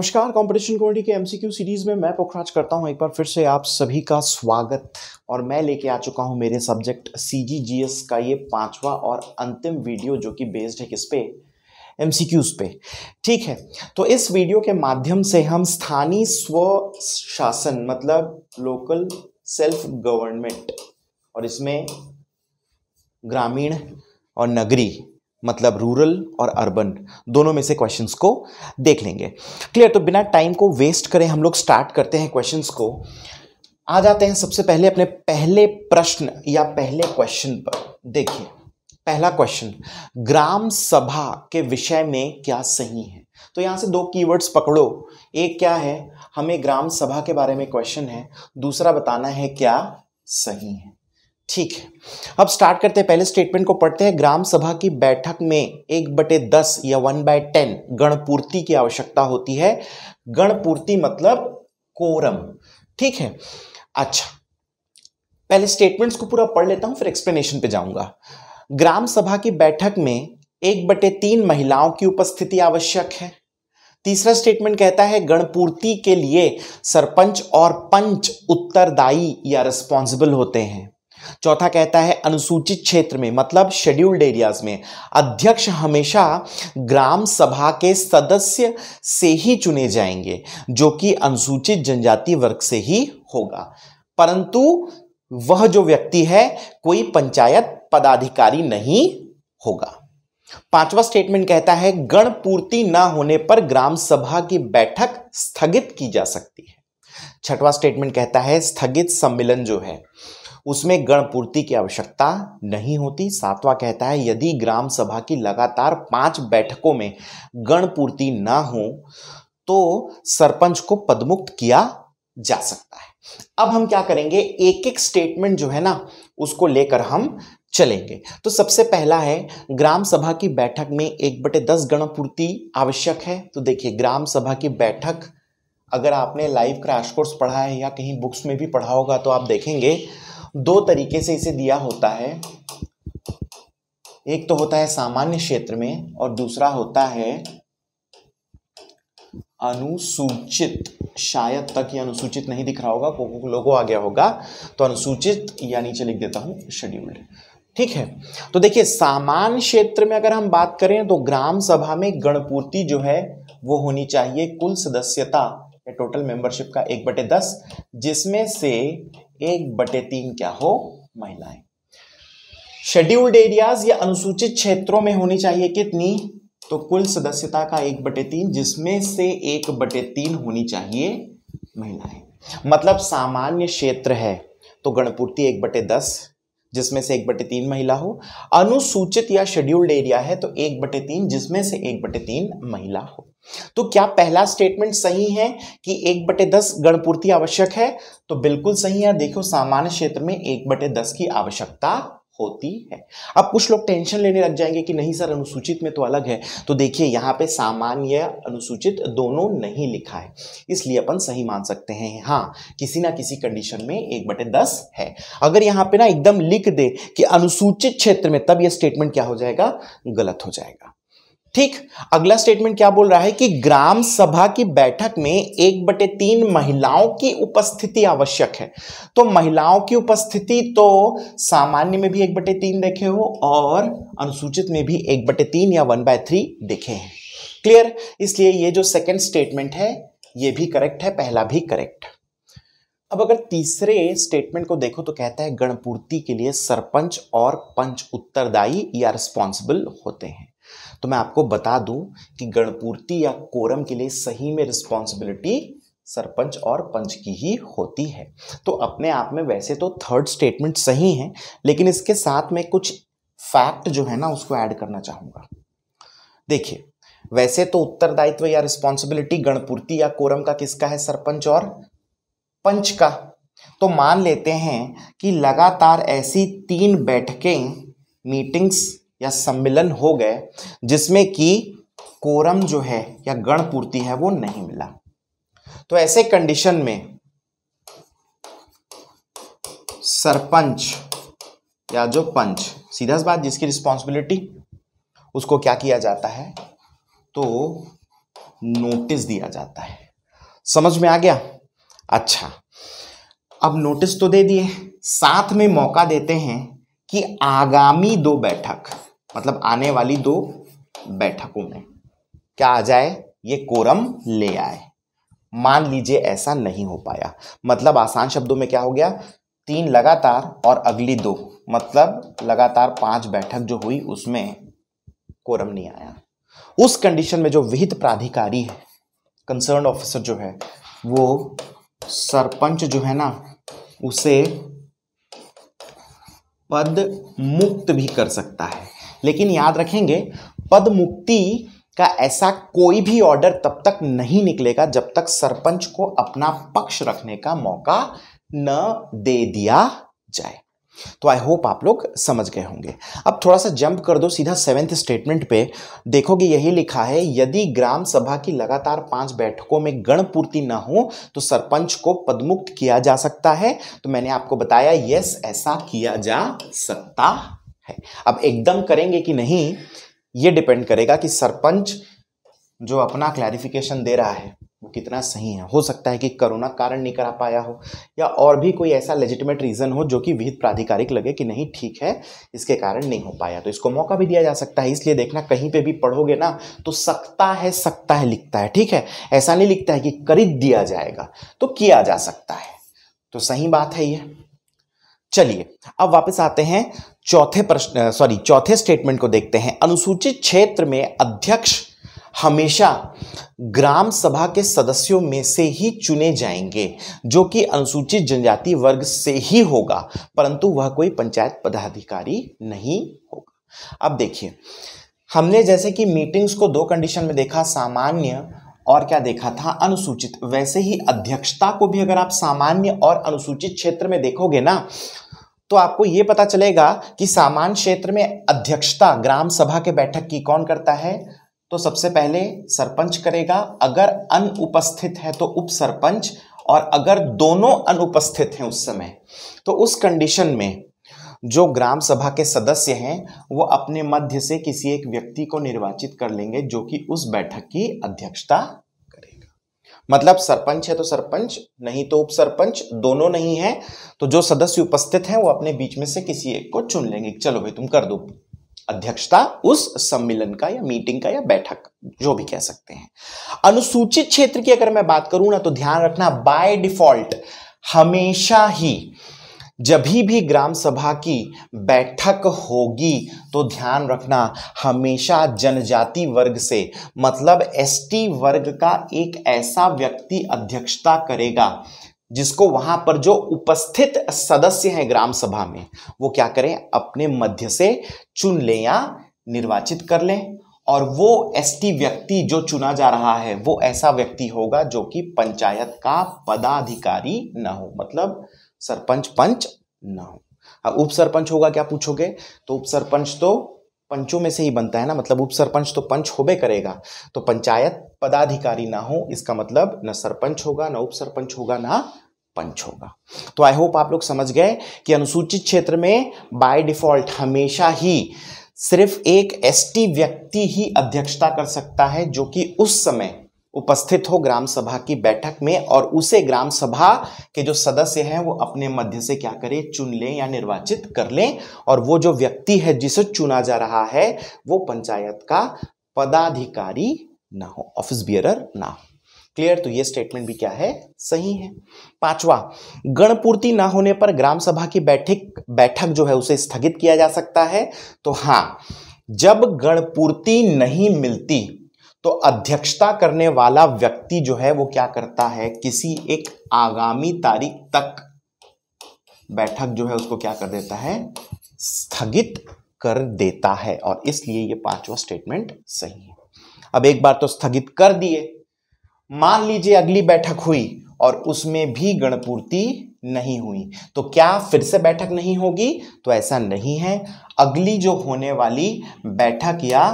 नमस्कार competition comedy के MCQ series में मैं पोखराज करता हूं एक बार फिर से आप सभी का स्वागत और मैं लेके आ चुका हूं मेरे सब्जेक्ट सीजीजीएस का ये पांचवा और अंतिम वीडियो जो कि बेस्ड है किस पे एम सी क्यूज पे ठीक है तो इस वीडियो के माध्यम से हम स्थानीय स्व शासन मतलब लोकल सेल्फ गवर्नमेंट और इसमें ग्रामीण और नगरी मतलब रूरल और अर्बन दोनों में से क्वेश्चंस को देख लेंगे क्लियर तो बिना टाइम को वेस्ट करें हम लोग स्टार्ट करते हैं क्वेश्चंस को आ जाते हैं सबसे पहले अपने पहले प्रश्न या पहले क्वेश्चन पर देखिए पहला क्वेश्चन ग्राम सभा के विषय में क्या सही है तो यहाँ से दो कीवर्ड्स पकड़ो एक क्या है हमें ग्राम सभा के बारे में क्वेश्चन है दूसरा बताना है क्या सही है ठीक है अब स्टार्ट करते हैं पहले स्टेटमेंट को पढ़ते हैं ग्राम सभा की बैठक में एक बटे दस या वन बाय टेन गणपूर्ति की आवश्यकता होती है गणपूर्ति मतलब कोरम ठीक है अच्छा पहले स्टेटमेंट्स को पूरा पढ़ लेता हूं फिर एक्सप्लेनेशन पे जाऊंगा ग्राम सभा की बैठक में एक बटे तीन महिलाओं की उपस्थिति आवश्यक है तीसरा स्टेटमेंट कहता है गणपूर्ति के लिए सरपंच और पंच उत्तरदायी या रिस्पॉन्सिबल होते हैं चौथा कहता है अनुसूचित क्षेत्र में मतलब शेड्यूल्ड एरियाज में अध्यक्ष हमेशा ग्राम सभा के सदस्य से ही चुने जाएंगे जो कि अनुसूचित जनजाति वर्ग से ही होगा परंतु वह जो व्यक्ति है कोई पंचायत पदाधिकारी नहीं होगा पांचवा स्टेटमेंट कहता है गण पूर्ति न होने पर ग्राम सभा की बैठक स्थगित की जा सकती है छठवां स्टेटमेंट कहता है स्थगित सम्मेलन जो है उसमें गणपूर्ति की आवश्यकता नहीं होती सातवां कहता है यदि ग्राम सभा की लगातार पांच बैठकों में गणपूर्ति ना हो तो सरपंच को पदमुक्त किया जा सकता है अब हम क्या करेंगे एक एक स्टेटमेंट जो है ना उसको लेकर हम चलेंगे तो सबसे पहला है ग्राम सभा की बैठक में एक बटे दस गणपूर्ति आवश्यक है तो देखिए ग्राम सभा की बैठक अगर आपने लाइव क्रैश कोर्स पढ़ा है या कहीं बुक्स में भी पढ़ा होगा तो आप देखेंगे दो तरीके से इसे दिया होता है एक तो होता है सामान्य क्षेत्र में और दूसरा होता है अनुसूचित शायद तक ये अनुसूचित नहीं दिख रहा होगा को आ गया होगा तो अनुसूचित या नीचे लिख देता हूं शेड्यूल्ड ठीक है तो देखिए सामान्य क्षेत्र में अगर हम बात करें तो ग्राम सभा में गणपूर्ति जो है वो होनी चाहिए कुल सदस्यता टोटल मेंबरशिप का एक बटे दस जिसमें से एक बटे तीन क्या हो महिलाएं शेड्यूल्ड एरियाज या अनुसूचित क्षेत्रों में होनी चाहिए कितनी तो कुल सदस्यता का एक बटे तीन जिसमें से एक बटे तीन होनी चाहिए महिलाएं मतलब सामान्य क्षेत्र है तो गणपूर्ति एक बटे दस जिसमें से एक बटे तीन महिला हो अनुसूचित या शेड्यूल्ड एरिया है तो एक बटे तीन जिसमें से एक बटे तीन महिला हो तो क्या पहला स्टेटमेंट सही है कि एक बटे दस गणपूर्ति आवश्यक है तो बिल्कुल सही है देखो सामान्य क्षेत्र में एक बटे दस की आवश्यकता होती है अब कुछ लोग टेंशन लेने लग जाएंगे कि नहीं सर अनुसूचित में तो अलग है तो देखिए यहाँ पे सामान्य अनुसूचित दोनों नहीं लिखा है इसलिए अपन सही मान सकते हैं हाँ किसी ना किसी कंडीशन में एक बटे दस है अगर यहाँ पे ना एकदम लिख दे कि अनुसूचित क्षेत्र में तब यह स्टेटमेंट क्या हो जाएगा गलत हो जाएगा ठीक अगला स्टेटमेंट क्या बोल रहा है कि ग्राम सभा की बैठक में एक बटे तीन महिलाओं की उपस्थिति आवश्यक है तो महिलाओं की उपस्थिति तो सामान्य में भी एक बटे तीन देखे हो और अनुसूचित में भी एक बटे तीन या वन बाय थ्री देखे हैं क्लियर इसलिए ये जो सेकेंड स्टेटमेंट है ये भी करेक्ट है पहला भी करेक्ट अब अगर तीसरे स्टेटमेंट को देखो तो कहता है गणपूर्ति के लिए सरपंच और पंच उत्तरदायी या रिस्पॉन्सिबल होते हैं तो मैं आपको बता दूं कि गणपूर्ति या कोरम के लिए सही में रिस्पॉन्सिबिलिटी सरपंच और पंच की ही होती है तो अपने आप में वैसे तो थर्ड स्टेटमेंट सही है लेकिन इसके साथ में कुछ फैक्ट जो है ना उसको ऐड करना चाहूंगा देखिए वैसे तो उत्तरदायित्व या रिस्पॉन्सिबिलिटी गणपूर्ति या कोरम का किसका है सरपंच और पंच का तो मान लेते हैं कि लगातार ऐसी तीन बैठकें मीटिंग्स या सम्मेलन हो गए जिसमें कि कोरम जो है या गण पूर्ति है वो नहीं मिला तो ऐसे कंडीशन में सरपंच या जो पंच सीधा बात जिसकी रिस्पॉन्सिबिलिटी उसको क्या किया जाता है तो नोटिस दिया जाता है समझ में आ गया अच्छा अब नोटिस तो दे दिए साथ में मौका देते हैं कि आगामी दो बैठक मतलब आने वाली दो बैठकों में क्या आ जाए ये कोरम ले आए मान लीजिए ऐसा नहीं हो पाया मतलब आसान शब्दों में क्या हो गया तीन लगातार और अगली दो मतलब लगातार पांच बैठक जो हुई उसमें कोरम नहीं आया उस कंडीशन में जो विहित प्राधिकारी है कंसर्न ऑफिसर जो है वो सरपंच जो है ना उसे पद मुक्त भी कर सकता है लेकिन याद रखेंगे पद मुक्ति का ऐसा कोई भी ऑर्डर तब तक नहीं निकलेगा जब तक सरपंच को अपना पक्ष रखने का मौका न दे दिया जाए तो आई होप आप लोग समझ गए होंगे अब थोड़ा सा जंप कर दो सीधा सेवेंथ स्टेटमेंट पे देखोगे यही लिखा है यदि ग्राम सभा की लगातार पांच बैठकों में गण पूर्ति ना हो तो सरपंच को पदमुक्त किया जा सकता है तो मैंने आपको बताया यस ऐसा किया जा सकता है अब एकदम करेंगे कि नहीं ये डिपेंड करेगा कि सरपंच जो अपना क्लैरिफिकेशन दे रहा है वो कितना सही है हो सकता है कि कोरोना कारण नहीं करा पाया हो या और भी कोई ऐसा लेजिटिमेट रीज़न हो जो कि विहित प्राधिकारिक लगे कि नहीं ठीक है इसके कारण नहीं हो पाया तो इसको मौका भी दिया जा सकता है इसलिए देखना कहीं पे भी पढ़ोगे ना तो सकता है सकता है लिखता है ठीक है ऐसा नहीं लिखता है कि खरीद दिया जाएगा तो किया जा सकता है तो सही बात है ये चलिए अब वापस आते हैं चौथे प्रश्न सॉरी चौथे स्टेटमेंट को देखते हैं अनुसूचित क्षेत्र में अध्यक्ष हमेशा ग्राम सभा के सदस्यों में से ही चुने जाएंगे जो कि अनुसूचित जनजाति वर्ग से ही होगा परंतु वह कोई पंचायत पदाधिकारी नहीं होगा अब देखिए हमने जैसे कि मीटिंग्स को दो कंडीशन में देखा सामान्य और क्या देखा था अनुसूचित वैसे ही अध्यक्षता को भी अगर आप सामान्य और अनुसूचित क्षेत्र में देखोगे ना तो आपको यह पता चलेगा कि सामान्य क्षेत्र में अध्यक्षता ग्राम सभा के बैठक की कौन करता है तो सबसे पहले सरपंच करेगा अगर अनुपस्थित है तो उप सरपंच और अगर दोनों अनुपस्थित हैं उस समय तो उस कंडीशन में जो ग्राम सभा के सदस्य हैं वो अपने मध्य से किसी एक व्यक्ति को निर्वाचित कर लेंगे जो कि उस बैठक की अध्यक्षता मतलब सरपंच है तो सरपंच नहीं तो उप सरपंच दोनों नहीं है तो जो सदस्य उपस्थित हैं वो अपने बीच में से किसी एक को चुन लेंगे चलो भाई तुम कर दो अध्यक्षता उस सम्मेलन का या मीटिंग का या बैठक जो भी कह सकते हैं अनुसूचित क्षेत्र की अगर मैं बात करूं ना तो ध्यान रखना बाय डिफॉल्ट हमेशा ही जब भी ग्राम सभा की बैठक होगी तो ध्यान रखना हमेशा जनजाति वर्ग से मतलब एसटी वर्ग का एक ऐसा व्यक्ति अध्यक्षता करेगा जिसको वहां पर जो उपस्थित सदस्य हैं ग्राम सभा में वो क्या करें अपने मध्य से चुन लें या निर्वाचित कर लें और वो एसटी व्यक्ति जो चुना जा रहा है वो ऐसा व्यक्ति होगा जो कि पंचायत का पदाधिकारी न हो मतलब सरपंच पंच ना हो अब उप सरपंच होगा क्या पूछोगे तो उप सरपंच तो पंचों में से ही बनता है ना मतलब उप सरपंच तो पंच होबे करेगा तो पंचायत पदाधिकारी ना हो इसका मतलब न सरपंच होगा ना उप सरपंच होगा ना पंच होगा तो आई होप आप लोग समझ गए कि अनुसूचित क्षेत्र में बाय डिफॉल्ट हमेशा ही सिर्फ एक एसटी व्यक्ति ही अध्यक्षता कर सकता है जो कि उस समय उपस्थित हो ग्राम सभा की बैठक में और उसे ग्राम सभा के जो सदस्य हैं वो अपने मध्य से क्या करें चुन लें या निर्वाचित कर लें और वो जो व्यक्ति है जिसे चुना जा रहा है वो पंचायत का पदाधिकारी ना हो ऑफिस बियरर ना हो क्लियर तो ये स्टेटमेंट भी क्या है सही है पांचवा गणपूर्ति ना होने पर ग्राम सभा की बैठक बैठक जो है उसे स्थगित किया जा सकता है तो हाँ जब गणपूर्ति नहीं मिलती तो अध्यक्षता करने वाला व्यक्ति जो है वो क्या करता है किसी एक आगामी तारीख तक बैठक जो है उसको क्या कर देता है स्थगित कर देता है और इसलिए ये पांचवा स्टेटमेंट सही है अब एक बार तो स्थगित कर दिए मान लीजिए अगली बैठक हुई और उसमें भी गणपूर्ति नहीं हुई तो क्या फिर से बैठक नहीं होगी तो ऐसा नहीं है अगली जो होने वाली बैठक या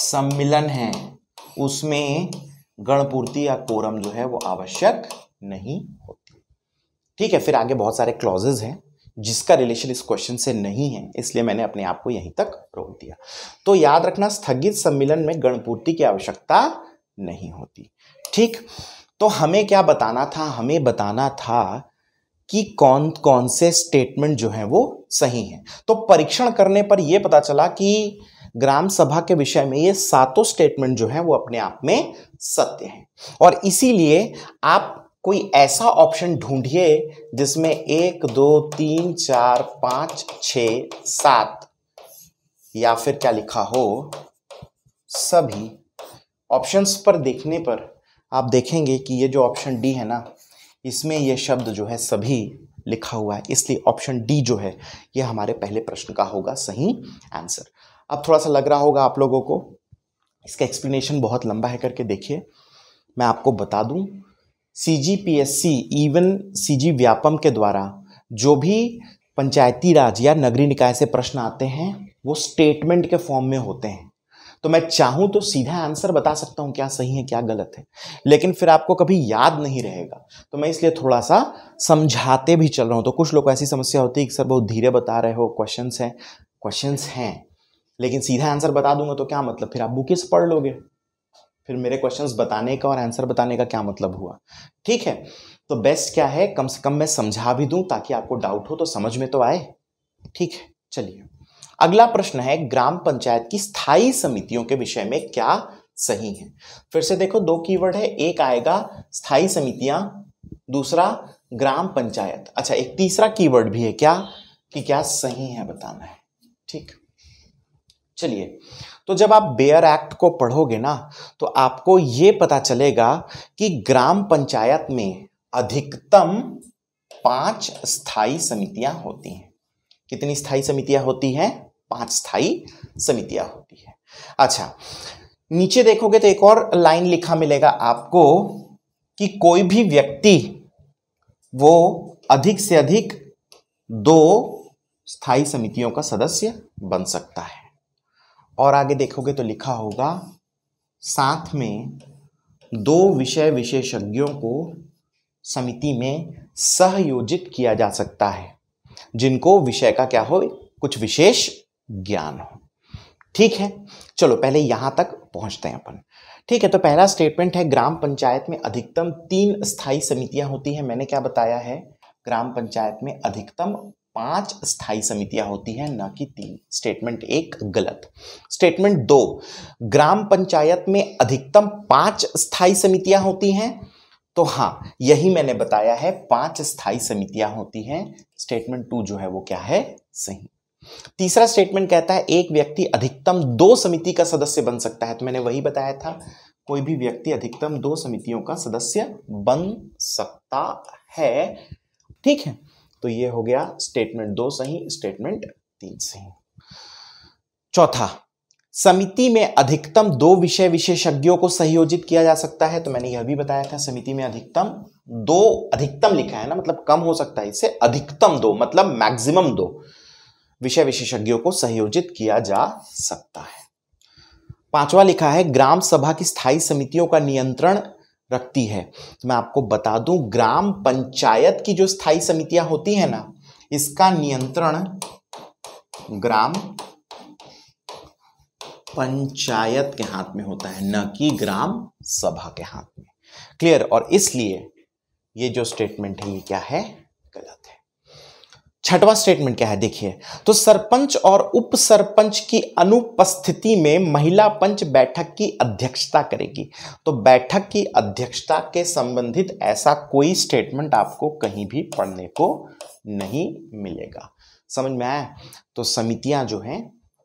सम्मिलन है उसमें गणपूर्ति या कोरम जो है वो आवश्यक नहीं होती ठीक है फिर आगे बहुत सारे क्लॉजेज हैं जिसका रिलेशन इस क्वेश्चन से नहीं है इसलिए मैंने अपने आप को यहीं तक रोक दिया तो याद रखना स्थगित सम्मिलन में गणपूर्ति की आवश्यकता नहीं होती ठीक तो हमें क्या बताना था हमें बताना था कि कौन कौन से स्टेटमेंट जो हैं वो सही हैं तो परीक्षण करने पर यह पता चला कि ग्राम सभा के विषय में ये सातों स्टेटमेंट जो है वो अपने आप में सत्य है और इसीलिए आप कोई ऐसा ऑप्शन ढूंढिए जिसमें एक दो तीन चार पांच छ सात या फिर क्या लिखा हो सभी ऑप्शंस पर देखने पर आप देखेंगे कि ये जो ऑप्शन डी है ना इसमें ये शब्द जो है सभी लिखा हुआ है इसलिए ऑप्शन डी जो है ये हमारे पहले प्रश्न का होगा सही आंसर अब थोड़ा सा लग रहा होगा आप लोगों को इसका एक्सप्लेनेशन बहुत लंबा है करके देखिए मैं आपको बता दूं C G P S C even C G Vyapam के द्वारा जो भी पंचायती राज या नगरी निकाय से प्रश्न आते हैं वो स्टेटमेंट के फॉर्म में होते हैं तो मैं चाहूं तो सीधा आंसर बता सकता हूं क्या सही है क्या गलत है लेकिन फिर आपको कभी याद नहीं रहेगा तो मैं इसलिए थोड़ा सा समझाते भी चल रहा हूं तो कुछ लोग ऐसी समस्या होती है कि सर बहुत धीरे बता रहे हो क्वेश्चंस हैं क्वेश्चंस हैं लेकिन सीधा आंसर बता दूंगा तो क्या मतलब फिर आप बुकिस पढ़ लोगे फिर मेरे क्वेश्चंस बताने का और आंसर बताने का क्या मतलब हुआ ठीक है तो बेस्ट क्या है कम से कम मैं समझा भी दूं ताकि आपको डाउट हो तो समझ में तो आए ठीक है चलिए अगला प्रश्न है ग्राम पंचायत की स्थायी समितियों के विषय में क्या सही है फिर से देखो दो कीवर्ड है एक आएगा स्थायी समितियां दूसरा ग्राम पंचायत अच्छा एक तीसरा कीवर्ड भी है क्या कि क्या सही है बताना है ठीक है चलिए तो जब आप बेयर एक्ट को पढ़ोगे ना तो आपको ये पता चलेगा कि ग्राम पंचायत में अधिकतम पांच स्थायी समितियां होती हैं कितनी स्थायी समितियां होती हैं पांच स्थायी समितियां होती हैं अच्छा नीचे देखोगे तो एक और लाइन लिखा मिलेगा आपको कि कोई भी व्यक्ति वो अधिक से अधिक दो स्थाई समितियों का सदस्य बन सकता है और आगे देखोगे तो लिखा होगा साथ में दो विषय विशेषज्ञों को समिति में सहयोजित किया जा सकता है जिनको विषय का क्या हो कुछ विशेष ज्ञान हो ठीक है चलो पहले यहां तक पहुंचते हैं अपन ठीक है तो पहला स्टेटमेंट है ग्राम पंचायत में अधिकतम तीन स्थायी समितियां होती हैं मैंने क्या बताया है ग्राम पंचायत में अधिकतम पांच स्थायी समितियां होती हैं ना कि तीन स्टेटमेंट एक गलत स्टेटमेंट दो ग्राम पंचायत में अधिकतम पांच स्थायी समितियां होती हैं तो हाँ यही मैंने बताया है पांच स्थायी समितियां होती हैं स्टेटमेंट टू जो है वो क्या है सही तीसरा स्टेटमेंट कहता है एक व्यक्ति अधिकतम दो समिति का सदस्य बन सकता है तो मैंने वही बताया था कोई भी व्यक्ति अधिकतम दो समितियों का सदस्य बन सकता है ठीक है तो ये हो गया स्टेटमेंट दो सही स्टेटमेंट तीन सही चौथा समिति में अधिकतम दो विषय विशेषज्ञों को सहयोजित किया जा सकता है तो मैंने यह भी बताया था समिति में अधिकतम दो अधिकतम लिखा है ना मतलब कम हो सकता है इससे अधिकतम दो मतलब मैक्सिमम दो विषय विशेषज्ञों को सहयोजित किया जा सकता है पांचवा लिखा है ग्राम सभा की स्थायी समितियों का नियंत्रण रखती है तो मैं आपको बता दूं ग्राम पंचायत की जो स्थायी समितियां होती है ना इसका नियंत्रण ग्राम पंचायत के हाथ में होता है न कि ग्राम सभा के हाथ में क्लियर और इसलिए ये जो स्टेटमेंट है ये क्या है छठवां स्टेटमेंट क्या है देखिए तो सरपंच और उप सरपंच की अनुपस्थिति में महिला पंच बैठक की अध्यक्षता करेगी तो बैठक की अध्यक्षता के संबंधित ऐसा कोई स्टेटमेंट आपको कहीं भी पढ़ने को नहीं मिलेगा समझ में आया तो समितियां जो हैं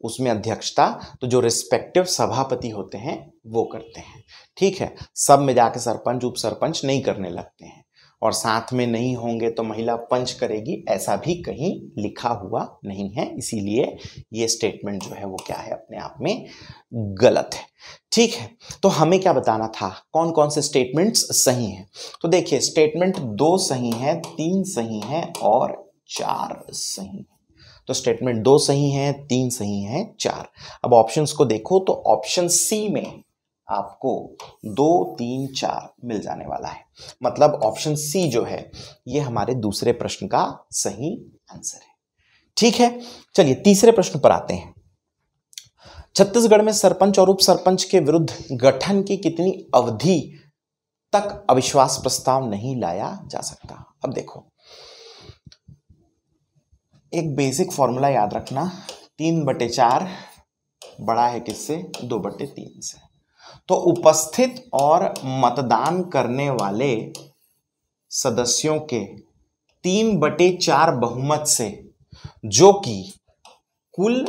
उसमें अध्यक्षता तो जो रिस्पेक्टिव सभापति होते हैं वो करते हैं ठीक है सब में जाके सरपंच उप सरपंच नहीं करने लगते हैं और साथ में नहीं होंगे तो महिला पंच करेगी ऐसा भी कहीं लिखा हुआ नहीं है इसीलिए ये स्टेटमेंट जो है वो क्या है अपने आप में गलत है ठीक है तो हमें क्या बताना था कौन कौन से स्टेटमेंट्स सही हैं तो देखिए स्टेटमेंट दो सही हैं तीन सही हैं और चार सही हैं तो स्टेटमेंट दो सही हैं तीन सही हैं चार अब ऑप्शंस को देखो तो ऑप्शन सी में आपको दो तीन चार मिल जाने वाला है मतलब ऑप्शन सी जो है ये हमारे दूसरे प्रश्न का सही आंसर है ठीक है चलिए तीसरे प्रश्न पर आते हैं छत्तीसगढ़ में सरपंच और उप सरपंच के विरुद्ध गठन की कितनी अवधि तक अविश्वास प्रस्ताव नहीं लाया जा सकता अब देखो एक बेसिक फॉर्मूला याद रखना तीन बटे चार बड़ा है किससे दो बटे तीन से तो उपस्थित और मतदान करने वाले सदस्यों के तीन बटे चार बहुमत से जो कि कुल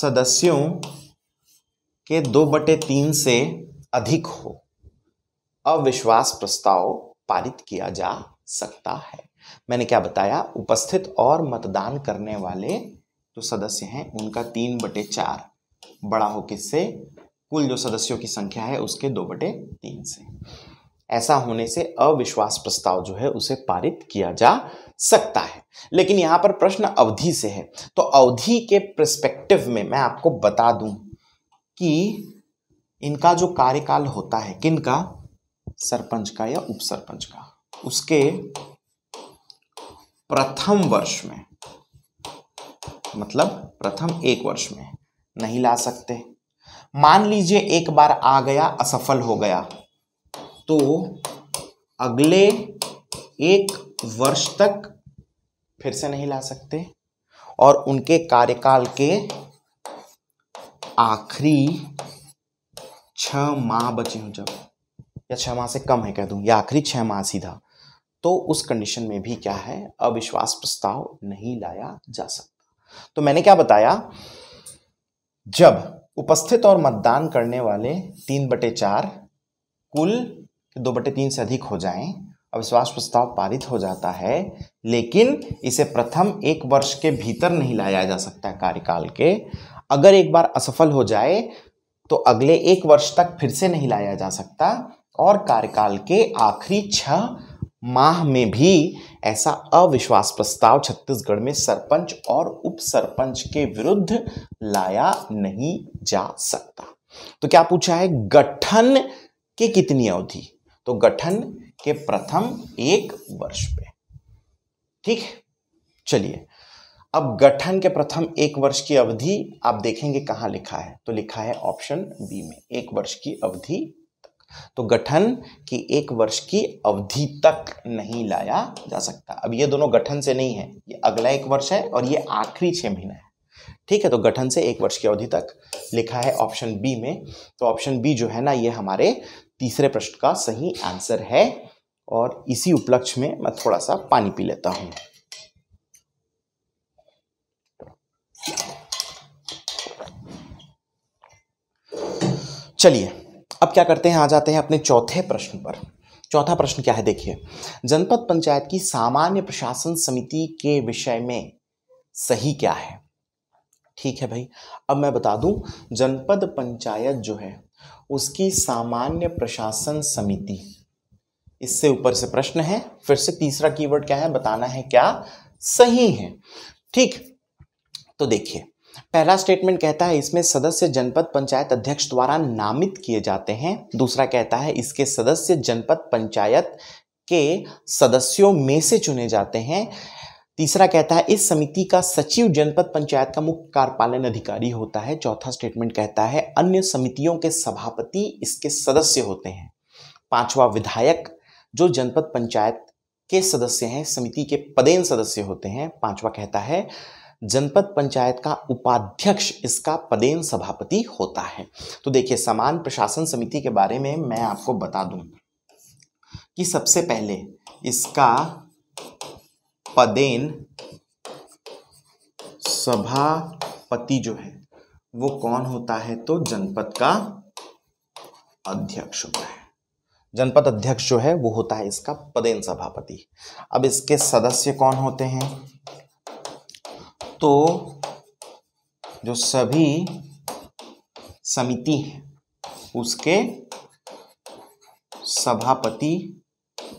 सदस्यों के दो बटे तीन से अधिक हो अविश्वास प्रस्ताव पारित किया जा सकता है मैंने क्या बताया उपस्थित और मतदान करने वाले जो सदस्य हैं उनका तीन बटे चार बड़ा हो किससे कुल जो सदस्यों की संख्या है उसके दो बटे तीन से ऐसा होने से अविश्वास प्रस्ताव जो है उसे पारित किया जा सकता है लेकिन यहां पर प्रश्न अवधि से है तो अवधि के प्रस्पेक्टिव में मैं आपको बता दूं कि इनका जो कार्यकाल होता है किन का सरपंच का या उप सरपंच का उसके प्रथम वर्ष में मतलब प्रथम एक वर्ष में नहीं ला सकते मान लीजिए एक बार आ गया असफल हो गया तो अगले एक वर्ष तक फिर से नहीं ला सकते और उनके कार्यकाल के आखिरी छ माह बचे हूं जब या छह माह से कम है कह दू या आखिरी छह माह सीधा तो उस कंडीशन में भी क्या है अविश्वास प्रस्ताव नहीं लाया जा सकता तो मैंने क्या बताया जब उपस्थित और मतदान करने वाले तीन बटे चार कुल दो बटे तीन से अधिक हो जाएं अविश्वास प्रस्ताव पारित हो जाता है लेकिन इसे प्रथम एक वर्ष के भीतर नहीं लाया जा सकता कार्यकाल के अगर एक बार असफल हो जाए तो अगले एक वर्ष तक फिर से नहीं लाया जा सकता और कार्यकाल के आखिरी छह माह में भी ऐसा अविश्वास प्रस्ताव छत्तीसगढ़ में सरपंच और उप सरपंच के विरुद्ध लाया नहीं जा सकता तो क्या पूछा है गठन की कितनी अवधि तो गठन के प्रथम एक वर्ष पे ठीक है चलिए अब गठन के प्रथम एक वर्ष की अवधि आप देखेंगे कहां लिखा है तो लिखा है ऑप्शन बी में एक वर्ष की अवधि तो गठन की एक वर्ष की अवधि तक नहीं लाया जा सकता अब ये दोनों गठन से नहीं है ये अगला एक वर्ष है और ये आखिरी छह महीना है ठीक है तो गठन से एक वर्ष की अवधि तक लिखा है ऑप्शन बी में तो ऑप्शन बी जो है ना ये हमारे तीसरे प्रश्न का सही आंसर है और इसी उपलक्ष्य में मैं थोड़ा सा पानी पी लेता हूं चलिए अब क्या करते हैं आ जाते हैं अपने चौथे प्रश्न पर चौथा प्रश्न क्या है देखिए जनपद पंचायत की सामान्य प्रशासन समिति के विषय में सही क्या है ठीक है भाई अब मैं बता दूं जनपद पंचायत जो है उसकी सामान्य प्रशासन समिति इससे ऊपर से प्रश्न है फिर से तीसरा कीवर्ड क्या है बताना है क्या सही है ठीक तो देखिए पहला स्टेटमेंट कहता है इसमें सदस्य जनपद पंचायत अध्यक्ष द्वारा नामित किए जाते हैं दूसरा कहता है इसके सदस्य जनपद पंचायत के सदस्यों में से चुने जाते हैं तीसरा कहता है इस समिति का सचिव जनपद पंचायत का मुख्य कार्यपालन अधिकारी होता है चौथा स्टेटमेंट कहता है अन्य समितियों के सभापति इसके सदस्य होते हैं पांचवा विधायक जो जनपद पंचायत के सदस्य हैं समिति के पदेन सदस्य होते हैं पांचवा कहता है जनपद पंचायत का उपाध्यक्ष इसका पदेन सभापति होता है तो देखिए समान प्रशासन समिति के बारे में मैं आपको बता दूं कि सबसे पहले इसका पदेन सभापति जो है वो कौन होता है तो जनपद का अध्यक्ष होता है जनपद अध्यक्ष जो है वो होता है इसका पदेन सभापति अब इसके सदस्य कौन होते हैं तो जो सभी समिति है उसके सभापति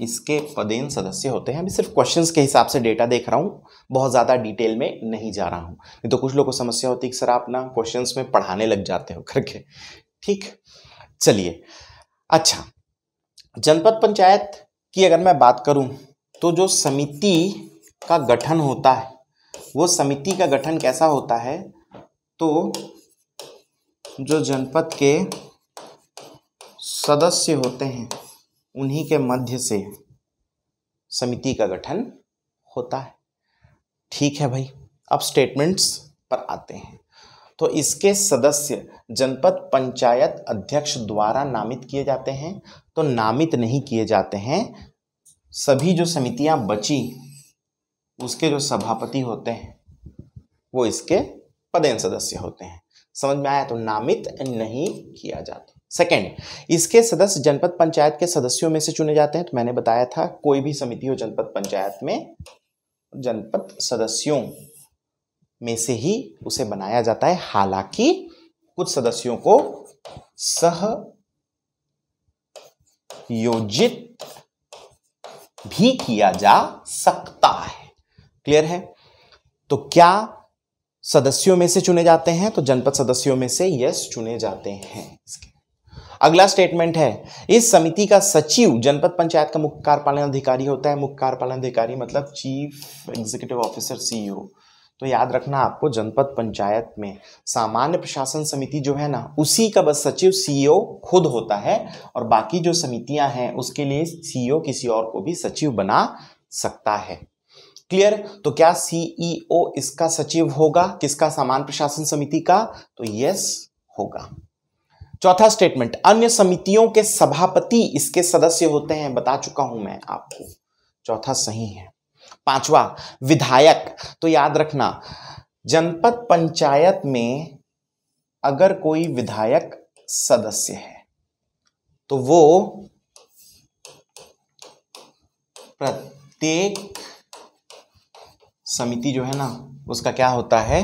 इसके पदेन सदस्य होते हैं अभी सिर्फ क्वेश्चंस के हिसाब से डेटा देख रहा हूँ बहुत ज़्यादा डिटेल में नहीं जा रहा हूँ नहीं तो कुछ लोगों को समस्या होती है कि सर आप ना क्वेश्चंस में पढ़ाने लग जाते हो करके ठीक चलिए अच्छा जनपद पंचायत की अगर मैं बात करूँ तो जो समिति का गठन होता है वो समिति का गठन कैसा होता है तो जो जनपद के सदस्य होते हैं उन्हीं के मध्य से समिति का गठन होता है ठीक है भाई अब स्टेटमेंट्स पर आते हैं तो इसके सदस्य जनपद पंचायत अध्यक्ष द्वारा नामित किए जाते हैं तो नामित नहीं किए जाते हैं सभी जो समितियां बची उसके जो सभापति होते हैं वो इसके पदेन सदस्य होते हैं समझ में आया तो नामित नहीं किया जाता सेकेंड इसके सदस्य जनपद पंचायत के सदस्यों में से चुने जाते हैं तो मैंने बताया था कोई भी समिति हो जनपद पंचायत में जनपद सदस्यों में से ही उसे बनाया जाता है हालांकि कुछ सदस्यों को सह योजित भी किया जा सकता है क्लियर है तो क्या सदस्यों में से चुने जाते हैं तो जनपद सदस्यों में से यस चुने जाते हैं अगला स्टेटमेंट है इस समिति का सचिव जनपद पंचायत का मुख्य कार्यपालन अधिकारी होता है मुख्य कार्यपालन अधिकारी मतलब चीफ एग्जीक्यूटिव ऑफिसर सीईओ तो याद रखना आपको जनपद पंचायत में सामान्य प्रशासन समिति जो है ना उसी का बस सचिव सीईओ e खुद होता है और बाकी जो समितियां हैं उसके लिए सीईओ e किसी और को भी सचिव बना सकता है क्लियर तो क्या सीईओ e इसका सचिव होगा किसका सामान प्रशासन समिति का तो यस होगा चौथा स्टेटमेंट अन्य समितियों के सभापति इसके सदस्य होते हैं बता चुका हूं मैं आपको चौथा सही है पांचवा विधायक तो याद रखना जनपद पंचायत में अगर कोई विधायक सदस्य है तो वो प्रत्येक समिति जो है ना उसका क्या होता है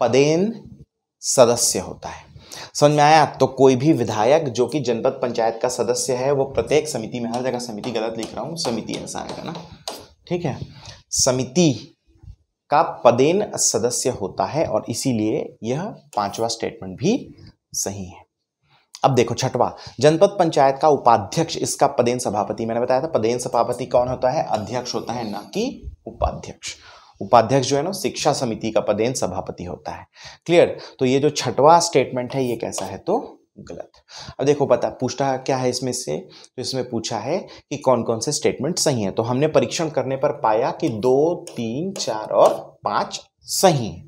पदेन सदस्य होता है समझ में आया तो कोई भी विधायक जो कि जनपद पंचायत का सदस्य है वो प्रत्येक समिति में हर जगह समिति गलत लिख रहा हूँ समिति ऐसा आएगा ना ठीक है समिति का पदेन सदस्य होता है और इसीलिए यह पांचवा स्टेटमेंट भी सही है अब देखो छठवा जनपद पंचायत का उपाध्यक्ष इसका पदेन सभापति मैंने बताया था पदेन सभापति कौन होता है अध्यक्ष होता है ना कि उपाध्यक्ष उपाध्यक्ष जो है ना शिक्षा समिति का पदेन सभापति होता है क्लियर तो ये जो छठवा स्टेटमेंट है ये कैसा है तो गलत अब देखो पता पूछता क्या है इसमें से तो इसमें पूछा है कि कौन कौन से स्टेटमेंट सही हैं तो हमने परीक्षण करने पर पाया कि दो तीन चार और पाँच सही है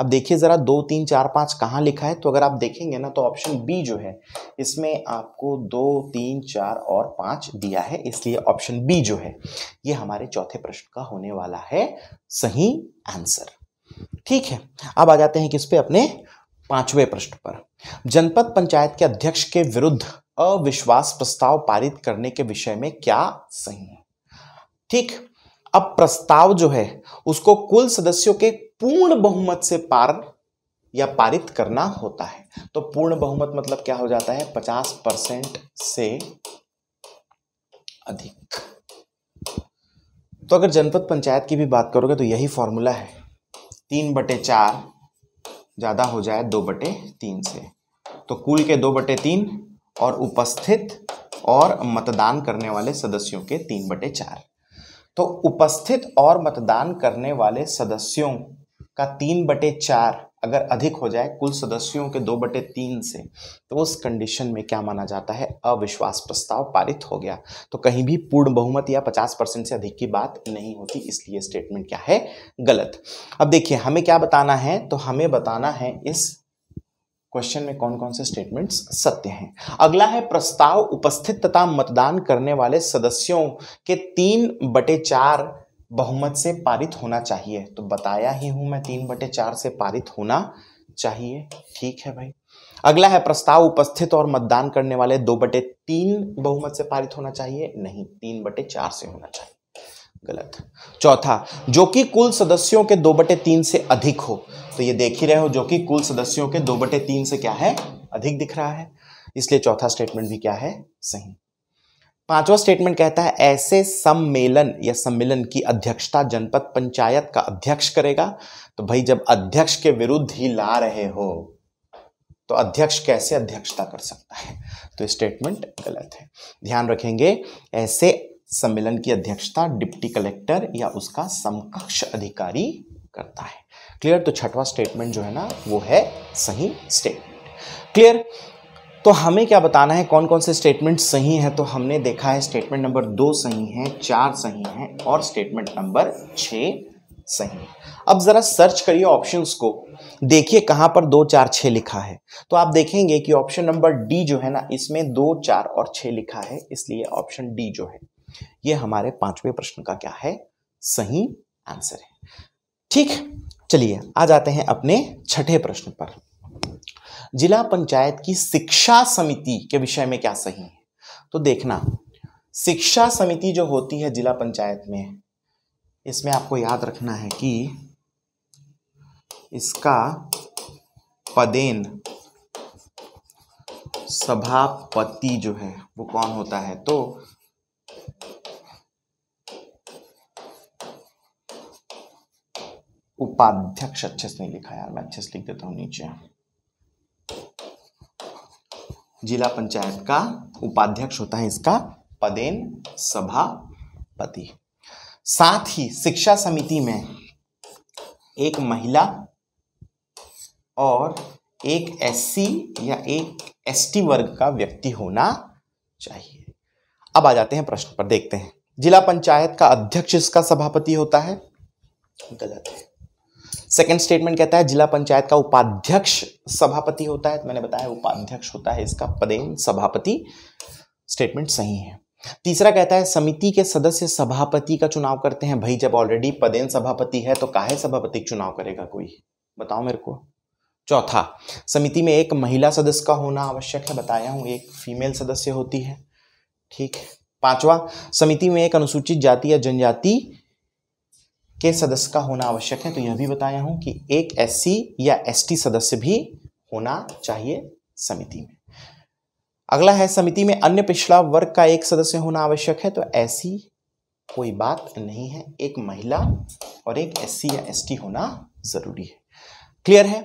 अब देखिए ज़रा दो तीन चार पाँच कहाँ लिखा है तो अगर आप देखेंगे ना तो ऑप्शन बी जो है इसमें आपको दो तीन चार और पाँच दिया है इसलिए ऑप्शन बी जो है ये हमारे चौथे प्रश्न का होने वाला है सही आंसर ठीक है अब आ जाते हैं किस पे अपने पांचवें प्रश्न पर जनपद पंचायत के अध्यक्ष के विरुद्ध अविश्वास प्रस्ताव पारित करने के विषय में क्या सही है ठीक अब प्रस्ताव जो है उसको कुल सदस्यों के पूर्ण बहुमत से पार या पारित करना होता है तो पूर्ण बहुमत मतलब क्या हो जाता है 50 परसेंट से अधिक तो अगर जनपद पंचायत की भी बात करोगे तो यही फॉर्मूला है तीन बटे चार ज़्यादा हो जाए दो बटे तीन से तो कुल के दो बटे तीन और उपस्थित और मतदान करने वाले सदस्यों के तीन बटे चार तो उपस्थित और मतदान करने वाले सदस्यों का तीन बटे चार अगर अधिक हो जाए कुल सदस्यों के दो बटे तीन से तो उस कंडीशन में क्या माना जाता है अविश्वास प्रस्ताव पारित हो गया तो कहीं भी पूर्ण बहुमत या 50 परसेंट से अधिक की बात नहीं होती इसलिए स्टेटमेंट क्या है गलत अब देखिए हमें क्या बताना है तो हमें बताना है इस क्वेश्चन में कौन कौन से स्टेटमेंट्स सत्य हैं अगला है प्रस्ताव उपस्थित तथा मतदान करने वाले सदस्यों के तीन बटे चार बहुमत से पारित होना चाहिए तो बताया ही हूं मैं तीन बटे चार से पारित होना चाहिए ठीक है भाई अगला है प्रस्ताव उपस्थित और मतदान करने वाले दो बटे तीन बहुमत से पारित होना चाहिए नहीं तीन बटे चार से होना चाहिए गलत चौथा जो कि कुल सदस्यों के दो बटे तीन से अधिक हो तो ये देख ही रहे हो जो कि कुल सदस्यों के दो बटे तीन से क्या है अधिक दिख रहा है इसलिए चौथा स्टेटमेंट भी क्या है सही पांचवा स्टेटमेंट कहता है ऐसे सम्मेलन या सम्मेलन की अध्यक्षता जनपद पंचायत का अध्यक्ष करेगा तो भाई जब अध्यक्ष के विरुद्ध ही ला रहे हो तो अध्यक्ष कैसे अध्यक्षता कर सकता है तो स्टेटमेंट गलत है ध्यान रखेंगे ऐसे सम्मेलन की अध्यक्षता डिप्टी कलेक्टर या उसका समकक्ष अधिकारी करता है क्लियर तो छठवां स्टेटमेंट जो है ना वो है सही स्टेटमेंट क्लियर तो हमें क्या बताना है कौन कौन से स्टेटमेंट सही हैं तो हमने देखा है स्टेटमेंट नंबर दो सही है चार सही है और स्टेटमेंट नंबर छ सही है अब ज़रा सर्च करिए ऑप्शंस को देखिए कहां पर दो चार छ लिखा है तो आप देखेंगे कि ऑप्शन नंबर डी जो है ना इसमें दो चार और छ लिखा है इसलिए ऑप्शन डी जो है ये हमारे पांचवें प्रश्न का क्या है सही आंसर है ठीक चलिए आ जाते हैं अपने छठे प्रश्न पर जिला पंचायत की शिक्षा समिति के विषय में क्या सही है तो देखना शिक्षा समिति जो होती है जिला पंचायत में इसमें आपको याद रखना है कि इसका पदेन सभापति जो है वो कौन होता है तो उपाध्यक्ष अच्छे से नहीं लिखा यार मैं अच्छे से लिख देता हूं नीचे जिला पंचायत का उपाध्यक्ष होता है इसका पदेन सभापति साथ ही शिक्षा समिति में एक महिला और एक एससी या एक एसटी वर्ग का व्यक्ति होना चाहिए अब आ जाते हैं प्रश्न पर देखते हैं जिला पंचायत का अध्यक्ष इसका सभापति होता है गलत है सेकेंड स्टेटमेंट कहता है जिला पंचायत का उपाध्यक्ष सभापति होता है तो मैंने बताया उपाध्यक्ष होता है इसका पदेन सभापति स्टेटमेंट सही है तीसरा कहता है समिति के सदस्य सभापति का चुनाव करते हैं भाई जब ऑलरेडी पदेन सभापति है तो काहे सभापति चुनाव करेगा कोई बताओ मेरे को चौथा समिति में एक महिला सदस्य का होना आवश्यक है बताया हूं एक फीमेल सदस्य होती है ठीक पांचवा समिति में एक अनुसूचित जाति या जनजाति के सदस्य का होना आवश्यक है तो यह भी बताया हूं कि एक एससी या एसटी सदस्य भी होना चाहिए समिति में अगला है समिति में अन्य पिछड़ा वर्ग का एक सदस्य होना आवश्यक है तो ऐसी कोई बात नहीं है एक महिला और एक एससी या एसटी होना जरूरी है क्लियर है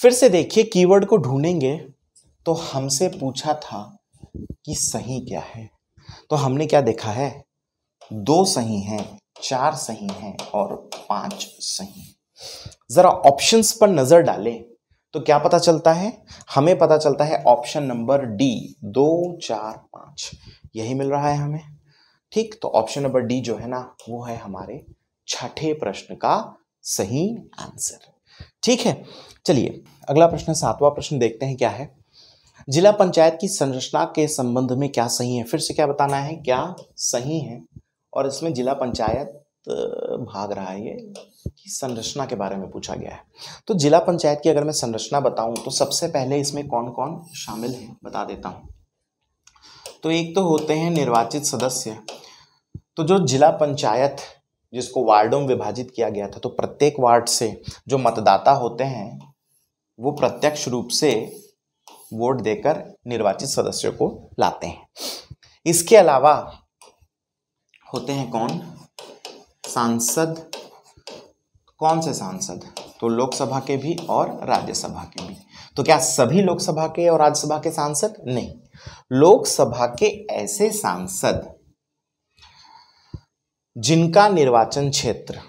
फिर से देखिए कीवर्ड को ढूंढेंगे तो हमसे पूछा था कि सही क्या है तो हमने क्या देखा है दो सही हैं चार सही हैं और पांच सही जरा ऑप्शंस पर नजर डालें तो क्या पता चलता है हमें पता चलता है ऑप्शन नंबर डी दो चार पांच यही मिल रहा है हमें ठीक तो ऑप्शन नंबर डी जो है ना वो है हमारे छठे प्रश्न का सही आंसर ठीक है चलिए अगला प्रश्न सातवां प्रश्न देखते हैं क्या है जिला पंचायत की संरचना के संबंध में क्या सही है फिर से क्या बताना है क्या सही है और इसमें जिला पंचायत भाग रहा है ये कि संरचना के बारे में पूछा गया है तो जिला पंचायत की अगर मैं संरचना बताऊं तो सबसे पहले इसमें कौन कौन शामिल है बता देता हूं तो एक तो होते हैं निर्वाचित सदस्य तो जो जिला पंचायत जिसको वार्डों में विभाजित किया गया था तो प्रत्येक वार्ड से जो मतदाता होते हैं वो प्रत्यक्ष रूप से वोट देकर निर्वाचित सदस्यों को लाते हैं इसके अलावा होते हैं कौन सांसद कौन से सांसद तो लोकसभा के भी और राज्यसभा के भी तो क्या सभी लोकसभा के और राज्यसभा के सांसद नहीं लोकसभा के ऐसे सांसद जिनका निर्वाचन क्षेत्र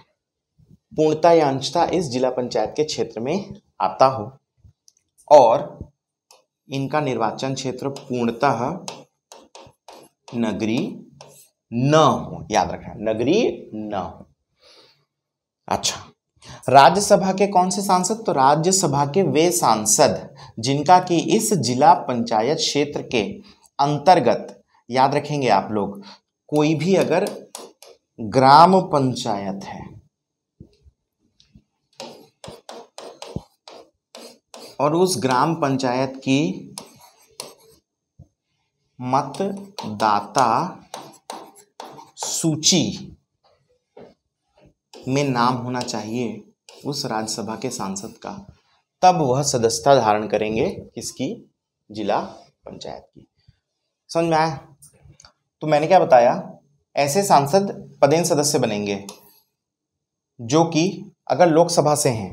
पूर्णता या अंशता इस जिला पंचायत के क्षेत्र में आता हो और इनका निर्वाचन क्षेत्र पूर्णतः नगरी न हो याद रखना नगरी न हो अच्छा राज्यसभा के कौन से सांसद तो राज्यसभा के वे सांसद जिनका कि इस जिला पंचायत क्षेत्र के अंतर्गत याद रखेंगे आप लोग कोई भी अगर ग्राम पंचायत है और उस ग्राम पंचायत की मतदाता सूची में नाम होना चाहिए उस राज्यसभा के सांसद का तब वह सदस्यता धारण करेंगे किसकी जिला पंचायत की समझ में आया तो मैंने क्या बताया ऐसे सांसद पदेन सदस्य बनेंगे जो कि अगर लोकसभा से हैं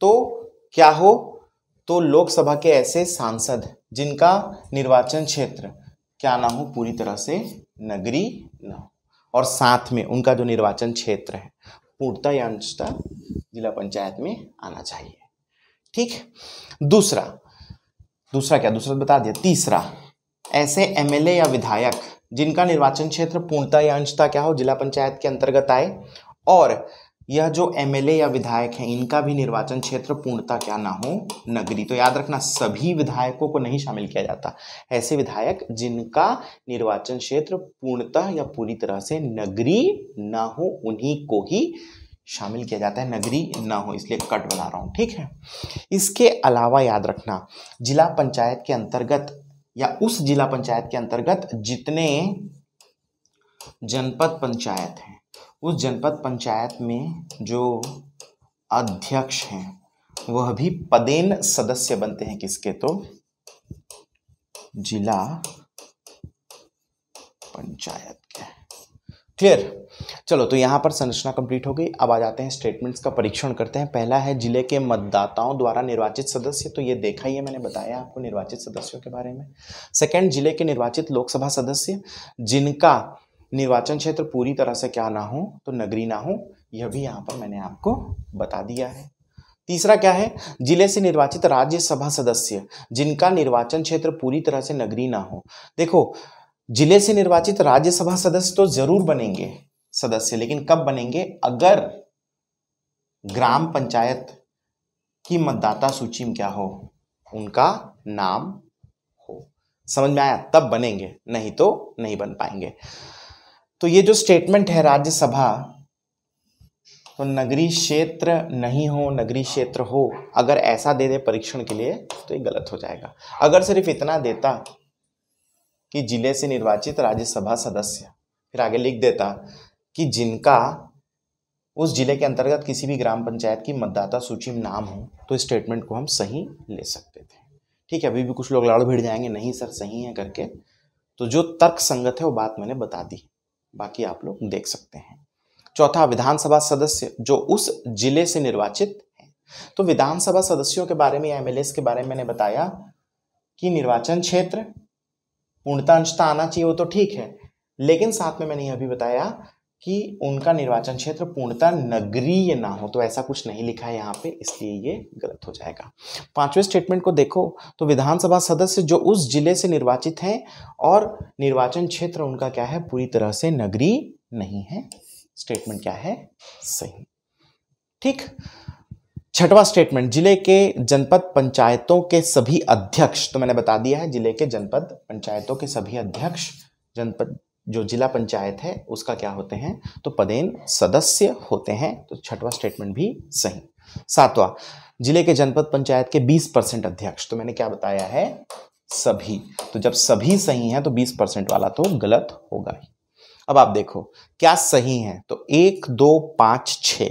तो क्या हो तो लोकसभा के ऐसे सांसद जिनका निर्वाचन क्षेत्र क्या ना हो पूरी तरह से नगरी ना हो और साथ में उनका जो निर्वाचन क्षेत्र है पूर्णता या जिला पंचायत में आना चाहिए ठीक दूसरा दूसरा क्या दूसरा बता दिया तीसरा ऐसे एमएलए या विधायक जिनका निर्वाचन क्षेत्र पूर्णता या अंशता क्या हो जिला पंचायत के अंतर्गत आए और यह जो एम या विधायक हैं इनका भी निर्वाचन क्षेत्र पूर्णता क्या ना हो नगरी तो याद रखना सभी विधायकों को नहीं शामिल किया जाता ऐसे विधायक जिनका निर्वाचन क्षेत्र पूर्णतः या पूरी तरह से नगरी ना हो उन्हीं को ही शामिल किया जाता है नगरी ना हो इसलिए कट बना रहा हूँ ठीक है इसके अलावा याद रखना जिला पंचायत के अंतर्गत या उस जिला पंचायत के अंतर्गत जितने जनपद पंचायत हैं उस जनपद पंचायत में जो अध्यक्ष हैं वह भी पदेन सदस्य बनते हैं किसके तो जिला पंचायत के क्लियर चलो तो यहाँ पर संरचना कंप्लीट हो गई अब आ जाते हैं स्टेटमेंट्स का परीक्षण करते हैं पहला है जिले के मतदाताओं द्वारा निर्वाचित सदस्य तो ये देखा ही है मैंने बताया आपको निर्वाचित सदस्यों के बारे में सेकंड जिले के निर्वाचित लोकसभा सदस्य जिनका निर्वाचन क्षेत्र पूरी तरह से क्या ना हो तो नगरी ना हो यह भी यहाँ पर मैंने आपको बता दिया है तीसरा क्या है जिले से निर्वाचित राज्यसभा सदस्य जिनका निर्वाचन क्षेत्र पूरी तरह से नगरी ना हो देखो जिले से निर्वाचित राज्यसभा सदस्य तो जरूर बनेंगे सदस्य लेकिन कब बनेंगे अगर ग्राम पंचायत की मतदाता सूची में क्या हो उनका नाम हो समझ में आया तब बनेंगे नहीं तो नहीं बन पाएंगे तो ये जो स्टेटमेंट है राज्यसभा तो नगरी क्षेत्र नहीं हो नगरी क्षेत्र हो अगर ऐसा दे दे परीक्षण के लिए तो ये गलत हो जाएगा अगर सिर्फ इतना देता कि जिले से निर्वाचित राज्यसभा सदस्य फिर आगे लिख देता कि जिनका उस जिले के अंतर्गत किसी भी ग्राम पंचायत की मतदाता सूची में नाम हो तो इस स्टेटमेंट को हम सही ले सकते थे ठीक है अभी भी कुछ लोग लाड़ू भिड़ जाएंगे नहीं सर सही है करके तो जो तर्क संगत है वो बात मैंने बता दी बाकी आप लोग देख सकते हैं चौथा विधानसभा सदस्य जो उस जिले से निर्वाचित हैं तो विधानसभा सदस्यों के बारे में या एमएलए के बारे में मैंने बताया कि निर्वाचन क्षेत्र पूर्णता अंशता आना चाहिए वो तो ठीक है लेकिन साथ में मैंने यह भी बताया कि उनका निर्वाचन क्षेत्र पूर्णतः नगरीय ना हो तो ऐसा कुछ नहीं लिखा है यहाँ पे इसलिए ये गलत हो जाएगा पांचवें स्टेटमेंट को देखो तो विधानसभा सदस्य जो उस जिले से निर्वाचित हैं और निर्वाचन क्षेत्र उनका क्या है पूरी तरह से नगरीय नहीं है स्टेटमेंट क्या है सही ठीक छठवा स्टेटमेंट जिले के जनपद पंचायतों के सभी अध्यक्ष तो मैंने बता दिया है जिले के जनपद पंचायतों के सभी अध्यक्ष जनपद जो जिला पंचायत है उसका क्या होते हैं तो पदेन सदस्य होते हैं तो छठवा स्टेटमेंट भी सही सातवां जिले के जनपद पंचायत के 20 परसेंट अध्यक्ष तो मैंने क्या बताया है सभी तो जब सभी सही हैं तो 20 परसेंट वाला तो गलत होगा ही अब आप देखो क्या सही है तो एक दो पांच छ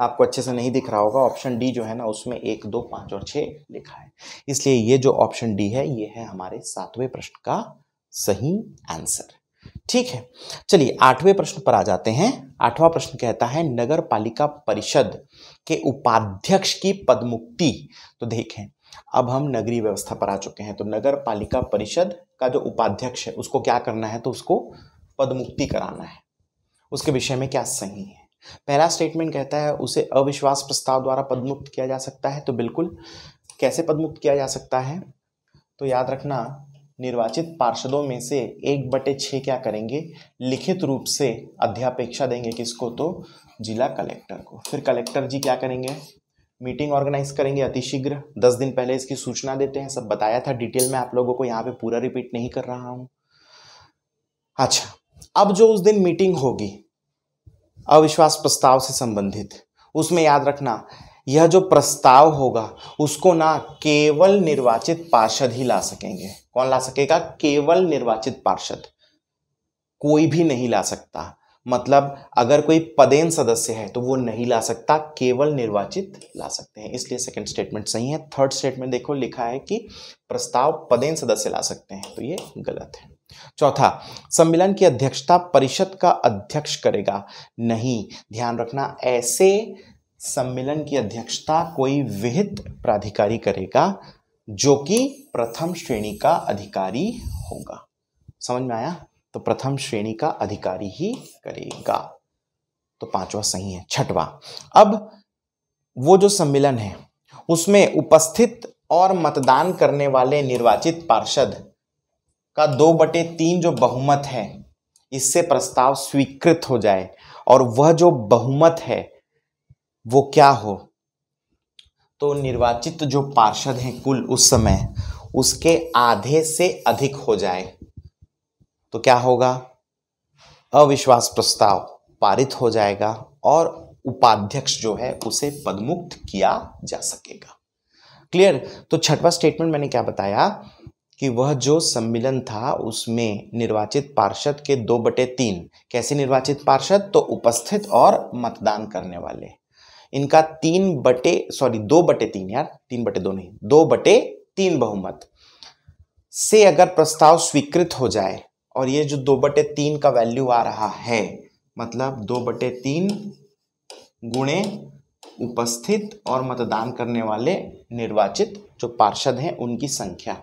आपको अच्छे से नहीं दिख रहा होगा ऑप्शन डी जो है ना उसमें एक दो पांच और छ लिखा है इसलिए ये जो ऑप्शन डी है ये है हमारे सातवें प्रश्न का सही आंसर ठीक है चलिए आठवें प्रश्न पर आ जाते हैं आठवां प्रश्न कहता है नगर पालिका परिषद के उपाध्यक्ष की पदमुक्ति तो देखें अब हम नगरीय व्यवस्था पर आ चुके हैं तो नगर पालिका परिषद का जो उपाध्यक्ष है उसको क्या करना है तो उसको पदमुक्ति कराना है उसके विषय में क्या सही है पहला स्टेटमेंट कहता है उसे अविश्वास प्रस्ताव द्वारा पदमुक्त किया जा सकता है तो बिल्कुल कैसे पदमुक्त किया जा सकता है तो याद रखना निर्वाचित पार्षदों में से एक बटे छः क्या करेंगे लिखित रूप से अध्यापेक्षा देंगे किसको तो जिला कलेक्टर को फिर कलेक्टर जी क्या करेंगे मीटिंग ऑर्गेनाइज करेंगे अतिशीघ्र दस दिन पहले इसकी सूचना देते हैं सब बताया था डिटेल में आप लोगों को यहाँ पे पूरा रिपीट नहीं कर रहा हूँ अच्छा अब जो उस दिन मीटिंग होगी अविश्वास प्रस्ताव से संबंधित उसमें याद रखना यह जो प्रस्ताव होगा उसको ना केवल निर्वाचित पार्षद ही ला सकेंगे कौन ला सकेगा केवल निर्वाचित पार्षद कोई भी नहीं ला सकता मतलब अगर कोई पदेन सदस्य है तो वो नहीं ला सकता केवल निर्वाचित ला सकते हैं इसलिए सेकंड स्टेटमेंट सही है थर्ड स्टेटमेंट देखो लिखा है कि प्रस्ताव पदेन सदस्य ला सकते हैं तो ये गलत है चौथा सम्मेलन की अध्यक्षता परिषद का अध्यक्ष करेगा नहीं ध्यान रखना ऐसे सम्मेलन की अध्यक्षता कोई विहित प्राधिकारी करेगा जो कि प्रथम श्रेणी का अधिकारी होगा समझ में आया तो प्रथम श्रेणी का अधिकारी ही करेगा तो पांचवा सही है छठवा अब वो जो सम्मेलन है उसमें उपस्थित और मतदान करने वाले निर्वाचित पार्षद का दो बटे तीन जो बहुमत है इससे प्रस्ताव स्वीकृत हो जाए और वह जो बहुमत है वो क्या हो तो निर्वाचित जो पार्षद हैं कुल उस समय उसके आधे से अधिक हो जाए तो क्या होगा अविश्वास प्रस्ताव पारित हो जाएगा और उपाध्यक्ष जो है उसे पदमुक्त किया जा सकेगा क्लियर तो छठवा स्टेटमेंट मैंने क्या बताया कि वह जो सम्मेलन था उसमें निर्वाचित पार्षद के दो बटे तीन कैसे निर्वाचित पार्षद तो उपस्थित और मतदान करने वाले इनका तीन बटे सॉरी दो बटे तीन यार तीन बटे दो नहीं दो बटे तीन बहुमत से अगर प्रस्ताव स्वीकृत हो जाए और ये जो दो बटे तीन का वैल्यू आ रहा है मतलब दो बटे तीन गुणे उपस्थित और मतदान करने वाले निर्वाचित जो पार्षद हैं उनकी संख्या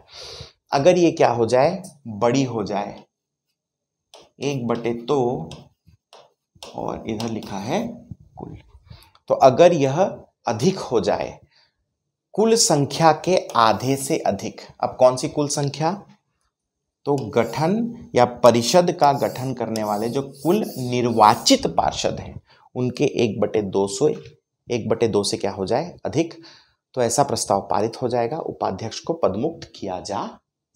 अगर ये क्या हो जाए बड़ी हो जाए एक बटे तो और इधर लिखा है कुल तो अगर यह अधिक हो जाए कुल संख्या के आधे से अधिक अब कौन सी कुल संख्या तो गठन या परिषद का गठन करने वाले जो कुल निर्वाचित पार्षद हैं उनके एक बटे दो सौ एक बटे दो से क्या हो जाए अधिक तो ऐसा प्रस्ताव पारित हो जाएगा उपाध्यक्ष को पदमुक्त किया जा